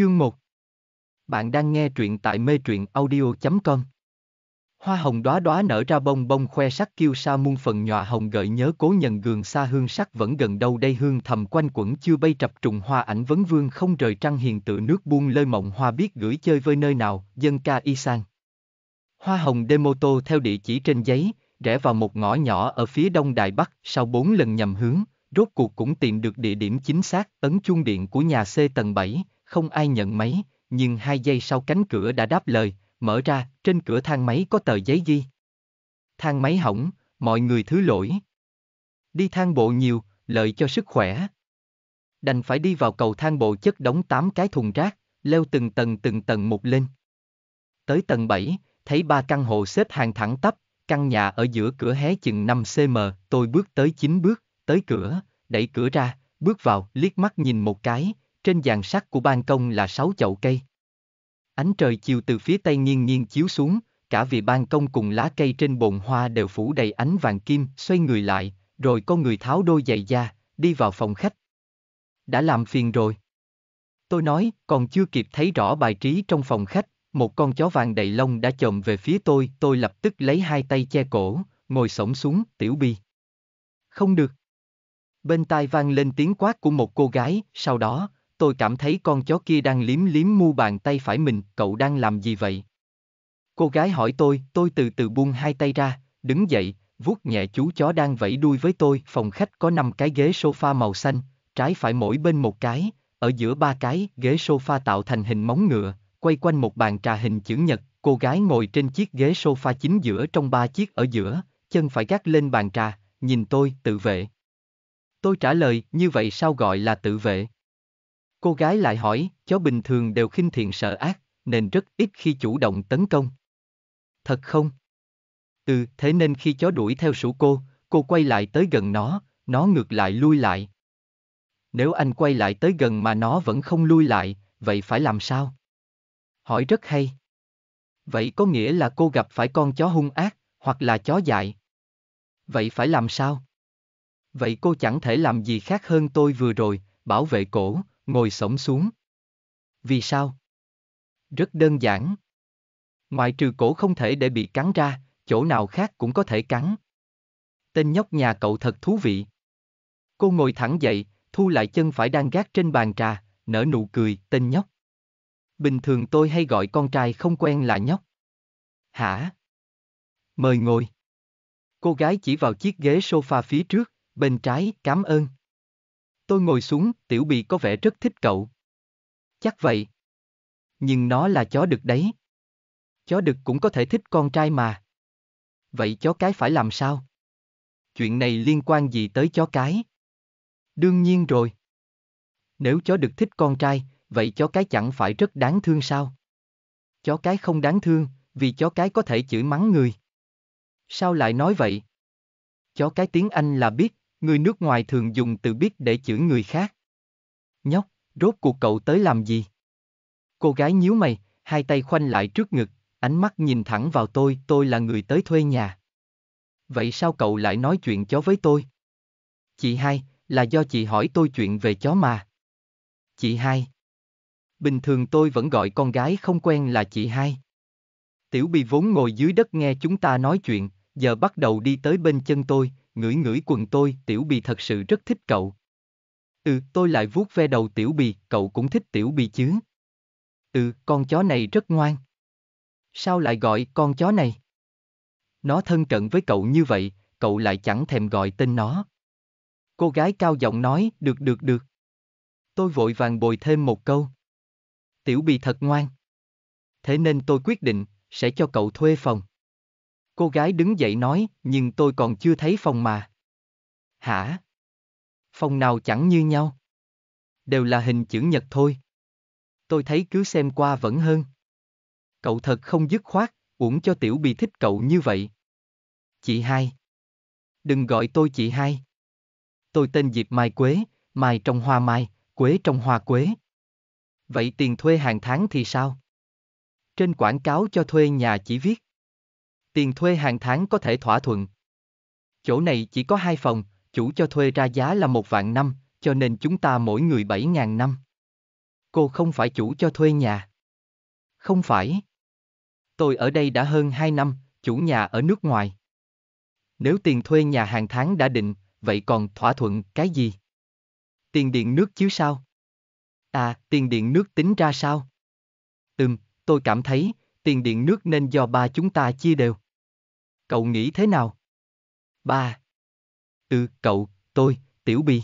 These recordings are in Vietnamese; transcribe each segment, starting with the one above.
Chương 1 Bạn đang nghe truyện tại mê truyện audio.com Hoa hồng đóa đóa nở ra bông bông khoe sắc kiêu sa muôn phần nhòa hồng gợi nhớ cố nhận gường xa hương sắc vẫn gần đâu đây hương thầm quanh quẩn chưa bay trập trùng hoa ảnh vấn vương không rời trăng hiền tự nước buông lơi mộng hoa biết gửi chơi với nơi nào, dân ca y sang. Hoa hồng demo tô theo địa chỉ trên giấy, rẽ vào một ngõ nhỏ ở phía đông Đài Bắc sau bốn lần nhầm hướng, rốt cuộc cũng tìm được địa điểm chính xác, ấn chuông điện của nhà C tầng 7, không ai nhận máy, nhưng hai giây sau cánh cửa đã đáp lời, mở ra, trên cửa thang máy có tờ giấy ghi. Thang máy hỏng, mọi người thứ lỗi. Đi thang bộ nhiều, lợi cho sức khỏe. Đành phải đi vào cầu thang bộ chất đóng 8 cái thùng rác, leo từng tầng từng tầng một lên. Tới tầng 7, thấy ba căn hộ xếp hàng thẳng tắp, căn nhà ở giữa cửa hé chừng 5cm, tôi bước tới 9 bước, tới cửa, đẩy cửa ra, bước vào, liếc mắt nhìn một cái, trên dàn sắt của ban công là sáu chậu cây. Ánh trời chiều từ phía tây nghiêng nghiêng chiếu xuống, cả vì ban công cùng lá cây trên bồn hoa đều phủ đầy ánh vàng kim, xoay người lại, rồi có người tháo đôi giày da, đi vào phòng khách. Đã làm phiền rồi. Tôi nói, còn chưa kịp thấy rõ bài trí trong phòng khách, một con chó vàng đầy lông đã chồm về phía tôi, tôi lập tức lấy hai tay che cổ, ngồi sổng xuống, tiểu bi. Không được. Bên tai vang lên tiếng quát của một cô gái, sau đó, tôi cảm thấy con chó kia đang liếm liếm mu bàn tay phải mình, cậu đang làm gì vậy? Cô gái hỏi tôi, tôi từ từ buông hai tay ra, đứng dậy, vuốt nhẹ chú chó đang vẫy đuôi với tôi, phòng khách có 5 cái ghế sofa màu xanh, trái phải mỗi bên một cái, ở giữa ba cái, ghế sofa tạo thành hình móng ngựa, quay quanh một bàn trà hình chữ nhật, cô gái ngồi trên chiếc ghế sofa chính giữa trong ba chiếc ở giữa, chân phải gác lên bàn trà, nhìn tôi, tự vệ. Tôi trả lời, như vậy sao gọi là tự vệ? Cô gái lại hỏi, chó bình thường đều khinh thiện sợ ác, nên rất ít khi chủ động tấn công. Thật không? Ừ, thế nên khi chó đuổi theo sủ cô, cô quay lại tới gần nó, nó ngược lại lui lại. Nếu anh quay lại tới gần mà nó vẫn không lui lại, vậy phải làm sao? Hỏi rất hay. Vậy có nghĩa là cô gặp phải con chó hung ác, hoặc là chó dại. Vậy phải làm sao? Vậy cô chẳng thể làm gì khác hơn tôi vừa rồi, bảo vệ cổ, ngồi xổm xuống. Vì sao? Rất đơn giản. Ngoại trừ cổ không thể để bị cắn ra, chỗ nào khác cũng có thể cắn. Tên nhóc nhà cậu thật thú vị. Cô ngồi thẳng dậy, thu lại chân phải đang gác trên bàn trà, nở nụ cười, tên nhóc. Bình thường tôi hay gọi con trai không quen là nhóc. Hả? Mời ngồi. Cô gái chỉ vào chiếc ghế sofa phía trước, bên trái, cảm ơn. Tôi ngồi xuống, tiểu bì có vẻ rất thích cậu. Chắc vậy. Nhưng nó là chó đực đấy. Chó đực cũng có thể thích con trai mà. Vậy chó cái phải làm sao? Chuyện này liên quan gì tới chó cái? Đương nhiên rồi. Nếu chó đực thích con trai, vậy chó cái chẳng phải rất đáng thương sao? Chó cái không đáng thương, vì chó cái có thể chửi mắng người. Sao lại nói vậy? Chó cái tiếng Anh là biết, người nước ngoài thường dùng từ biết để chửi người khác. Nhóc, rốt cuộc cậu tới làm gì? Cô gái nhíu mày, hai tay khoanh lại trước ngực, ánh mắt nhìn thẳng vào tôi, tôi là người tới thuê nhà. Vậy sao cậu lại nói chuyện chó với tôi? Chị hai, là do chị hỏi tôi chuyện về chó mà. Chị hai. Bình thường tôi vẫn gọi con gái không quen là chị hai. Tiểu Bì vốn ngồi dưới đất nghe chúng ta nói chuyện, giờ bắt đầu đi tới bên chân tôi, ngửi ngửi quần tôi, tiểu bì thật sự rất thích cậu. Ừ, tôi lại vuốt ve đầu tiểu bì, cậu cũng thích tiểu bì chứ. Ừ, con chó này rất ngoan. Sao lại gọi con chó này? Nó thân cận với cậu như vậy, cậu lại chẳng thèm gọi tên nó. Cô gái cao giọng nói, được được được. Tôi vội vàng bồi thêm một câu. Tiểu bì thật ngoan. Thế nên tôi quyết định, sẽ cho cậu thuê phòng. Cô gái đứng dậy nói, nhưng tôi còn chưa thấy phòng mà. Hả? Phòng nào chẳng như nhau. Đều là hình chữ nhật thôi. Tôi thấy cứ xem qua vẫn hơn. Cậu thật không dứt khoát, uổng cho tiểu bị thích cậu như vậy. Chị hai. Đừng gọi tôi chị hai. Tôi tên Diệp Mai Quế, Mai trong hoa mai, Quế trong hoa quế. Vậy tiền thuê hàng tháng thì sao? Trên quảng cáo cho thuê nhà chỉ viết tiền thuê hàng tháng có thể thỏa thuận. Chỗ này chỉ có hai phòng, chủ cho thuê ra giá là một vạn năm, cho nên chúng ta mỗi người bảy ngàn năm. Cô không phải chủ cho thuê nhà. Không phải. Tôi ở đây đã hơn hai năm, chủ nhà ở nước ngoài. Nếu tiền thuê nhà hàng tháng đã định, vậy còn thỏa thuận cái gì? Tiền điện nước chứ sao? À, tiền điện nước tính ra sao? Ừm, tôi cảm thấy, tiền điện nước nên do ba chúng ta chia đều cậu nghĩ thế nào? Ba. Ừ, cậu, tôi, Tiểu Bì.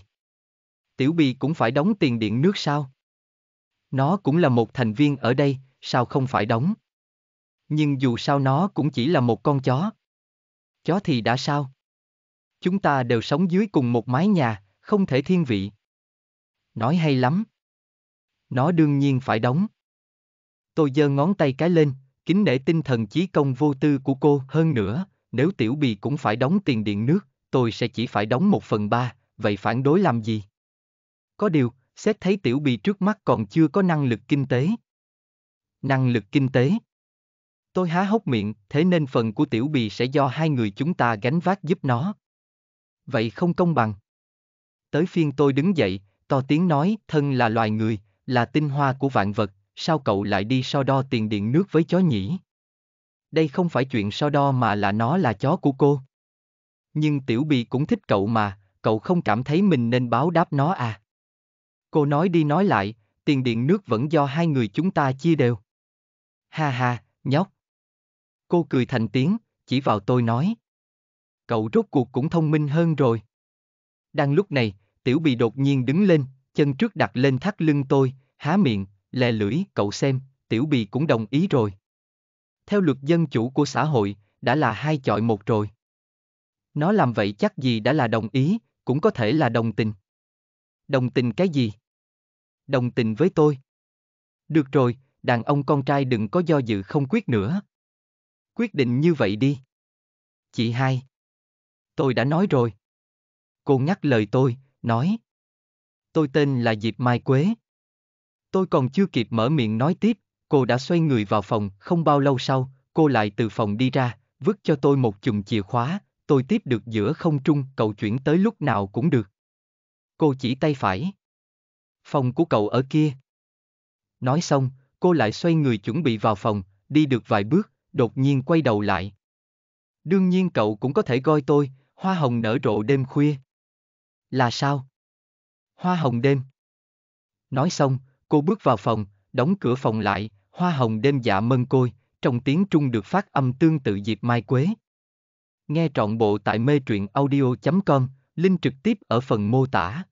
Tiểu Bì cũng phải đóng tiền điện nước sao? Nó cũng là một thành viên ở đây, sao không phải đóng? Nhưng dù sao nó cũng chỉ là một con chó. Chó thì đã sao? Chúng ta đều sống dưới cùng một mái nhà, không thể thiên vị. Nói hay lắm. Nó đương nhiên phải đóng. Tôi giơ ngón tay cái lên, kính nể tinh thần chí công vô tư của cô hơn nữa, nếu tiểu bì cũng phải đóng tiền điện nước, tôi sẽ chỉ phải đóng một phần ba, vậy phản đối làm gì? Có điều, xét thấy tiểu bì trước mắt còn chưa có năng lực kinh tế. Năng lực kinh tế? Tôi há hốc miệng, thế nên phần của tiểu bì sẽ do hai người chúng ta gánh vác giúp nó. Vậy không công bằng. Tới phiên tôi đứng dậy, to tiếng nói, thân là loài người, là tinh hoa của vạn vật, sao cậu lại đi so đo tiền điện nước với chó nhỉ? đây không phải chuyện so đo mà là nó là chó của cô. Nhưng Tiểu Bì cũng thích cậu mà, cậu không cảm thấy mình nên báo đáp nó à. Cô nói đi nói lại, tiền điện nước vẫn do hai người chúng ta chia đều. Ha ha, nhóc. Cô cười thành tiếng, chỉ vào tôi nói. Cậu rốt cuộc cũng thông minh hơn rồi. Đang lúc này, Tiểu Bì đột nhiên đứng lên, chân trước đặt lên thắt lưng tôi, há miệng, lè lưỡi, cậu xem, Tiểu Bì cũng đồng ý rồi theo luật dân chủ của xã hội, đã là hai chọi một rồi. Nó làm vậy chắc gì đã là đồng ý, cũng có thể là đồng tình. Đồng tình cái gì? Đồng tình với tôi. Được rồi, đàn ông con trai đừng có do dự không quyết nữa. Quyết định như vậy đi. Chị hai. Tôi đã nói rồi. Cô ngắt lời tôi, nói. Tôi tên là Diệp Mai Quế. Tôi còn chưa kịp mở miệng nói tiếp, cô đã xoay người vào phòng, không bao lâu sau, cô lại từ phòng đi ra, vứt cho tôi một chùm chìa khóa, tôi tiếp được giữa không trung, cậu chuyển tới lúc nào cũng được. Cô chỉ tay phải. Phòng của cậu ở kia. Nói xong, cô lại xoay người chuẩn bị vào phòng, đi được vài bước, đột nhiên quay đầu lại. Đương nhiên cậu cũng có thể gọi tôi, hoa hồng nở rộ đêm khuya. Là sao? Hoa hồng đêm. Nói xong, cô bước vào phòng, đóng cửa phòng lại, Hoa hồng đêm dạ mân côi, trong tiếng Trung được phát âm tương tự dịp mai quế. Nghe trọn bộ tại mê truyện audio.com, link trực tiếp ở phần mô tả.